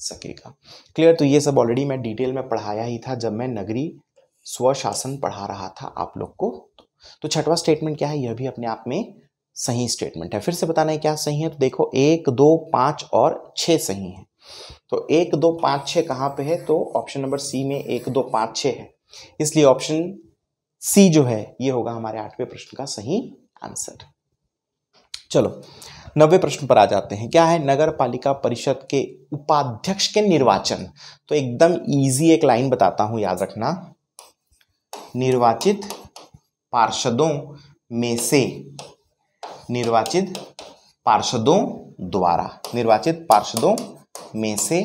सकेगा क्लियर तो ये सब ऑलरेडी मैं डिटेल में पढ़ाया ही था जब मैं नगरी स्वशासन पढ़ा रहा था आप लोग को तो छठवा स्टेटमेंट क्या है यह भी अपने आप में सही स्टेटमेंट है फिर से बताना है क्या सही है तो देखो एक दो पाँच और छः सही है तो एक दो पाँच छः कहाँ पे है तो ऑप्शन नंबर सी में एक दो पाँच छः है इसलिए ऑप्शन सी जो है ये होगा हमारे आठवें प्रश्न का सही आंसर चलो नब्बे प्रश्न पर आ जाते हैं क्या है नगर पालिका परिषद के उपाध्यक्ष के निर्वाचन तो एकदम इजी एक लाइन बताता हूं याद रखना निर्वाचित पार्षदों में से निर्वाचित पार्षदों द्वारा निर्वाचित पार्षदों में से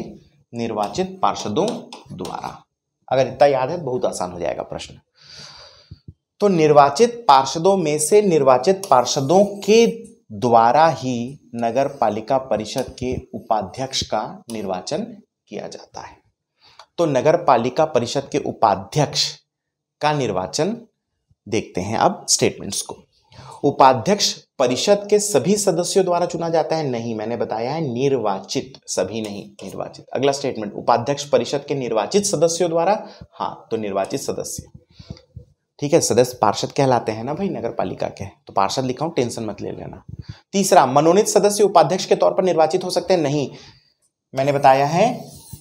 निर्वाचित पार्षदों द्वारा अगर इतना याद है बहुत आसान हो जाएगा प्रश्न तो निर्वाचित पार्षदों में से निर्वाचित पार्षदों के द्वारा ही नगर पालिका परिषद के उपाध्यक्ष का निर्वाचन किया जाता है तो नगर पालिका परिषद के उपाध्यक्ष का निर्वाचन देखते हैं अब स्टेटमेंट्स को उपाध्यक्ष परिषद के सभी सदस्यों द्वारा चुना जाता है नहीं मैंने बताया है निर्वाचित सभी नहीं निर्वाचित अगला स्टेटमेंट उपाध्यक्ष परिषद के निर्वाचित सदस्यों द्वारा हाँ तो निर्वाचित सदस्य ठीक है सदस्य पार्षद कहलाते हैं ना भाई नगर पालिका के तो पार्षद लिखा हूं टेंशन मत ले लेना तीसरा मनोनीत सदस्य उपाध्यक्ष के तौर पर निर्वाचित हो सकते हैं नहीं मैंने बताया है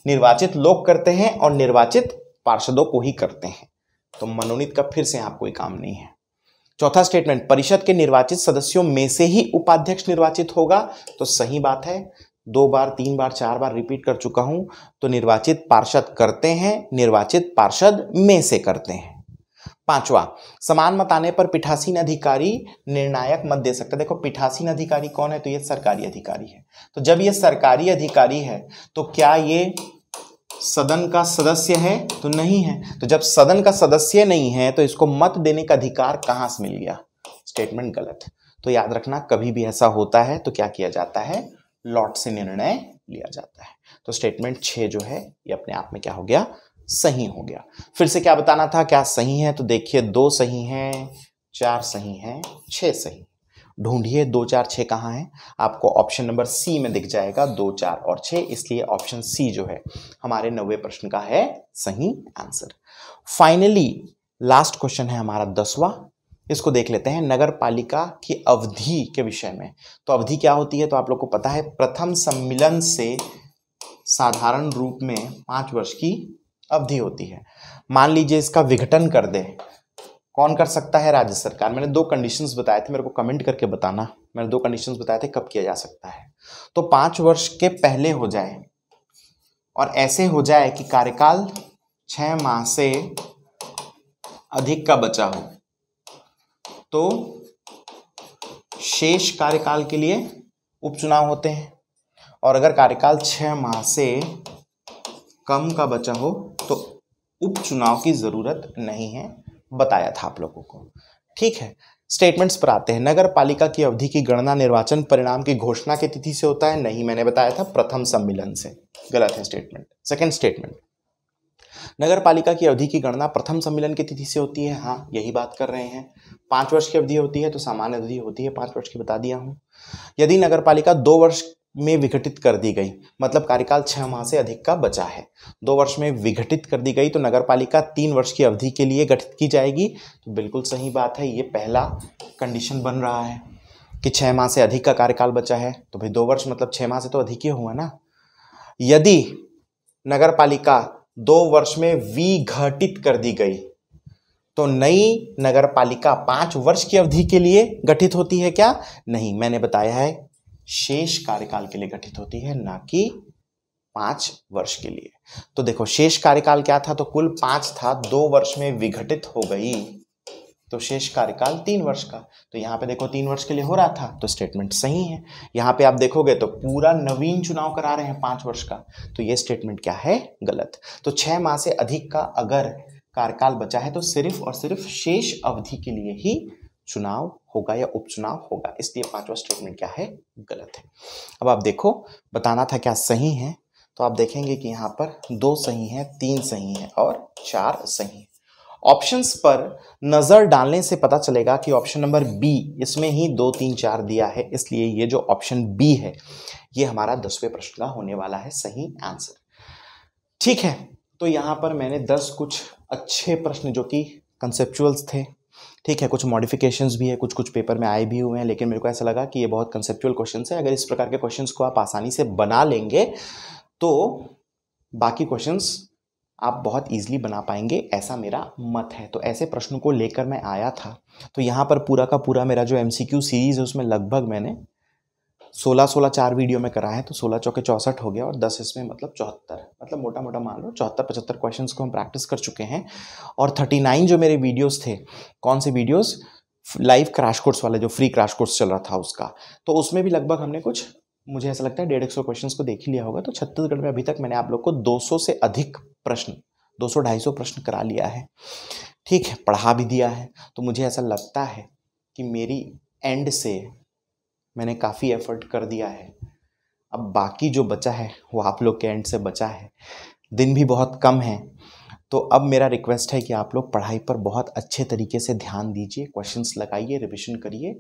निर्वाचित लोग करते हैं और निर्वाचित पार्षदों को ही करते हैं तो मनोनीत का फिर से यहां कोई काम नहीं है चौथा स्टेटमेंट परिषद के निर्वाचित सदस्यों में से ही उपाध्यक्ष निर्वाचित होगा तो सही बात है दो बार तीन बार चार बार रिपीट कर चुका हूं तो निर्वाचित पार्षद करते हैं निर्वाचित पार्षद में से करते हैं पांचवा समान मत आने पर पिठासीन अधिकारी निर्णायक मत दे सकता देखो पिठासीन अधिकारी कौन है तो ये सरकारी अधिकारी है तो जब ये सरकारी अधिकारी है तो क्या ये सदन का सदस्य है तो नहीं है तो जब सदन का सदस्य नहीं है तो इसको मत देने का अधिकार कहां से मिल गया स्टेटमेंट गलत तो याद रखना कभी भी ऐसा होता है तो क्या किया जाता है लॉट से निर्णय लिया जाता है तो स्टेटमेंट छह जो है ये अपने आप में क्या हो गया सही हो गया फिर से क्या बताना था क्या सही है तो देखिए दो सही हैं चार सही हैं छह सही ढूंढिए दो चार छः कहाँ हैं आपको ऑप्शन नंबर सी में दिख जाएगा दो चार और छः इसलिए ऑप्शन सी जो है हमारे नवे प्रश्न का है सही आंसर फाइनली लास्ट क्वेश्चन है हमारा दसवा इसको देख लेते हैं नगर पालिका की अवधि के विषय में तो अवधि क्या होती है तो आप लोग को पता है प्रथम सम्मिलन से साधारण रूप में पाँच वर्ष की अवधि होती है मान लीजिए इसका विघटन कर दे कौन कर सकता है राज्य सरकार मैंने दो कंडीशंस बताए थे मेरे को कमेंट करके बताना मैंने दो कंडीशंस बताए थे कब किया जा सकता है तो पांच वर्ष के पहले हो जाए और ऐसे हो जाए कि कार्यकाल छ माह से अधिक का बचा हो तो शेष कार्यकाल के लिए उपचुनाव होते हैं और अगर कार्यकाल छह माह से कम का बचा हो तो उपचुनाव की ज़रूरत नहीं है बताया था आप लोगों को ठीक है स्टेटमेंट्स पर आते हैं नगर पालिका की अवधि की गणना निर्वाचन परिणाम की घोषणा की तिथि से होता है नहीं मैंने बताया था प्रथम सम्मिलन से गलत है स्टेटमेंट सेकंड स्टेटमेंट नगर पालिका की अवधि की गणना प्रथम सम्मिलन की तिथि से होती है हाँ यही बात कर रहे हैं पांच वर्ष की अवधि होती है तो सामान्य अवधि होती है पांच वर्ष की बता दिया हूं यदि नगर पालिका दो वर्ष में विघटित कर दी गई मतलब कार्यकाल छः माह से अधिक का बचा है दो वर्ष में विघटित कर दी गई तो नगर पालिका तीन वर्ष की अवधि के लिए गठित की जाएगी तो बिल्कुल सही बात है ये पहला कंडीशन बन रहा है कि छः माह से अधिक का कार्यकाल बचा है तो भाई दो वर्ष मतलब छः माह से तो अधिक ही हुआ ना यदि नगर पालिका दो वर्ष में विघटित कर दी गई तो नई नगर पालिका पांच वर्ष की अवधि के लिए गठित होती है क्या नहीं मैंने बताया है शेष कार्यकाल के लिए गठित होती है ना कि पांच वर्ष के लिए तो देखो शेष कार्यकाल क्या था तो कुल पांच था दो वर्ष में विघटित हो गई तो शेष कार्यकाल तीन वर्ष का तो यहां पे देखो तीन वर्ष के लिए हो रहा था तो स्टेटमेंट सही है यहां पे आप देखोगे तो पूरा नवीन चुनाव करा रहे हैं पांच वर्ष का तो ये स्टेटमेंट क्या है गलत तो छह माह से अधिक का अगर कार्यकाल बचा है तो सिर्फ और सिर्फ शेष अवधि के लिए ही चुनाव होगा या उपचुनाव होगा इसलिए पांचवा स्टेटमेंट क्या है गलत है अब आप देखो बताना था क्या सही है तो आप देखेंगे कि यहाँ पर दो सही हैं तीन सही हैं और चार सही हैं ऑप्शंस पर नज़र डालने से पता चलेगा कि ऑप्शन नंबर बी इसमें ही दो तीन चार दिया है इसलिए ये जो ऑप्शन बी है ये हमारा दसवें प्रश्न का होने वाला है सही आंसर ठीक है तो यहाँ पर मैंने दस कुछ अच्छे प्रश्न जो कि कंसेप्चुअल्स थे ठीक है कुछ मॉडिफिकेशंस भी है कुछ कुछ पेपर में आए भी हुए हैं लेकिन मेरे को ऐसा लगा कि ये बहुत कंसेप्चुअल क्वेश्चन है अगर इस प्रकार के क्वेश्चन को आप आसानी से बना लेंगे तो बाकी क्वेश्चन आप बहुत ईजिली बना पाएंगे ऐसा मेरा मत है तो ऐसे प्रश्नों को लेकर मैं आया था तो यहाँ पर पूरा का पूरा मेरा जो एम सीरीज़ है उसमें लगभग मैंने सोलह सोलह चार वीडियो में करा है तो सोलह चौके चौंसठ हो गया और दस इसमें मतलब चौहत्तर मतलब मोटा मोटा मान लो चौहत्तर पचहत्तर क्वेश्चंस को हम प्रैक्टिस कर चुके हैं और थर्टी नाइन जो मेरे वीडियोस थे कौन से वीडियोस लाइव क्रैश कोर्स वाले जो फ्री क्रैश कोर्स चल रहा था उसका तो उसमें भी लगभग हमने कुछ मुझे ऐसा लगता है डेढ़ एक सौ क्वेश्चन को देख ही लिया होगा तो छत्तीसगढ़ में अभी तक मैंने आप लोग को सौ से अधिक प्रश्न दो सौ ढाई सौ प्रश्न करा लिया है ठीक है पढ़ा भी दिया है तो मुझे ऐसा लगता है कि मेरी एंड से मैंने काफ़ी एफर्ट कर दिया है अब बाकी जो बचा है वो आप लोग के एंड से बचा है दिन भी बहुत कम है तो अब मेरा रिक्वेस्ट है कि आप लोग पढ़ाई पर बहुत अच्छे तरीके से ध्यान दीजिए क्वेश्चंस लगाइए रिविजन करिए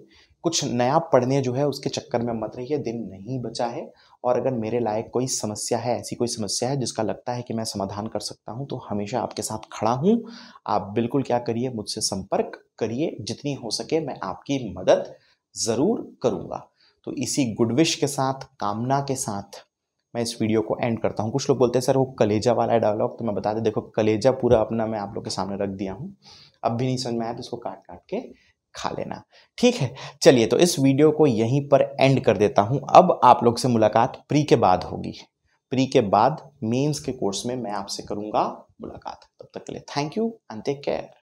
कुछ नया पढ़ने जो है उसके चक्कर में मत रहिए दिन नहीं बचा है और अगर मेरे लायक कोई समस्या है ऐसी कोई समस्या है जिसका लगता है कि मैं समाधान कर सकता हूँ तो हमेशा आपके साथ खड़ा हूँ आप बिल्कुल क्या करिए मुझसे संपर्क करिए जितनी हो सके मैं आपकी मदद ज़रूर करूँगा तो इसी गुडविश के साथ कामना के साथ मैं इस वीडियो को एंड करता हूँ कुछ लोग बोलते हैं सर वो कलेजा वाला डायलॉग तो मैं बता दें देखो कलेजा पूरा अपना मैं आप लोग के सामने रख दिया हूँ अब भी नहीं समझ में आया तो इसको काट काट के खा लेना ठीक है चलिए तो इस वीडियो को यहीं पर एंड कर देता हूँ अब आप लोग से मुलाकात प्री के बाद होगी प्री के बाद मेन्स के कोर्स में मैं आपसे करूँगा मुलाकात तब तक के लिए thank you and take care